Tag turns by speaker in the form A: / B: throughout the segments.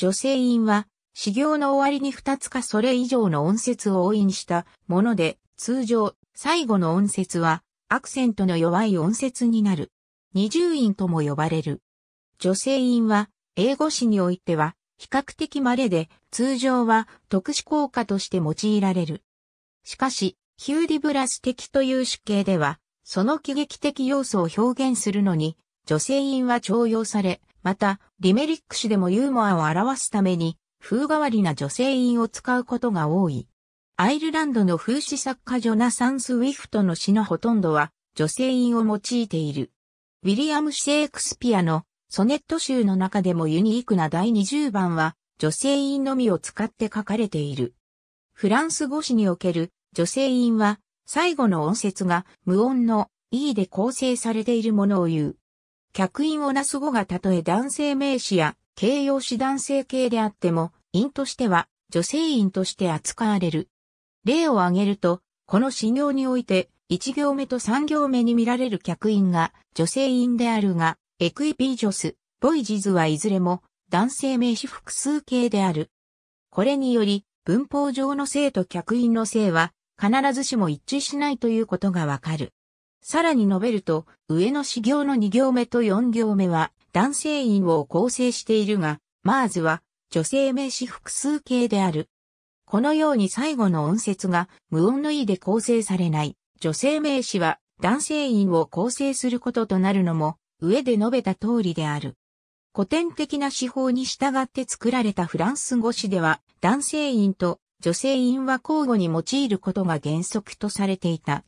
A: 女性院は、修行の終わりに二つかそれ以上の音節を応印したもので、通常、最後の音節は、アクセントの弱い音節になる。二重音とも呼ばれる。女性音は、英語詞においては、比較的稀で、通常は特殊効果として用いられる。しかし、ヒューディブラス的という主形では、その喜劇的要素を表現するのに、女性音は徴用され、また、リメリック詩でもユーモアを表すために、風変わりな女性韻を使うことが多い。アイルランドの風刺作家ジョナサン・スウィフトの詩のほとんどは女性韻を用いている。ウィリアム・シェイクスピアのソネット集の中でもユニークな第20番は女性韻のみを使って書かれている。フランス語詞における女性韻は最後の音節が無音の E で構成されているものを言う。客員をなす語がたとえ男性名詞や形容詞男性形であっても、員としては女性員として扱われる。例を挙げると、この指料において、1行目と3行目に見られる客員が女性員であるが、エクイピージョス、ボイジズはいずれも男性名詞複数形である。これにより、文法上の性と客員の性は必ずしも一致しないということがわかる。さらに述べると、上の四行の二行目と四行目は男性員を構成しているが、マーズは女性名詞複数形である。このように最後の音節が無音の意で構成されない女性名詞は男性員を構成することとなるのも上で述べた通りである。古典的な手法に従って作られたフランス語詞では男性員と女性員は交互に用いることが原則とされていた。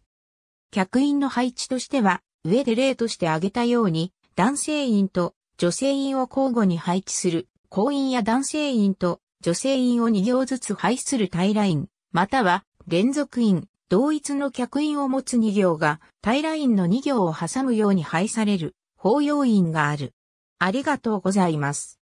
A: 客員の配置としては、上で例として挙げたように、男性員と女性員を交互に配置する、行員や男性員と女性員を2行ずつ配置するタイライン、または連続員、同一の客員を持つ2行がタイラインの2行を挟むように配される、法要員がある。ありがとうございます。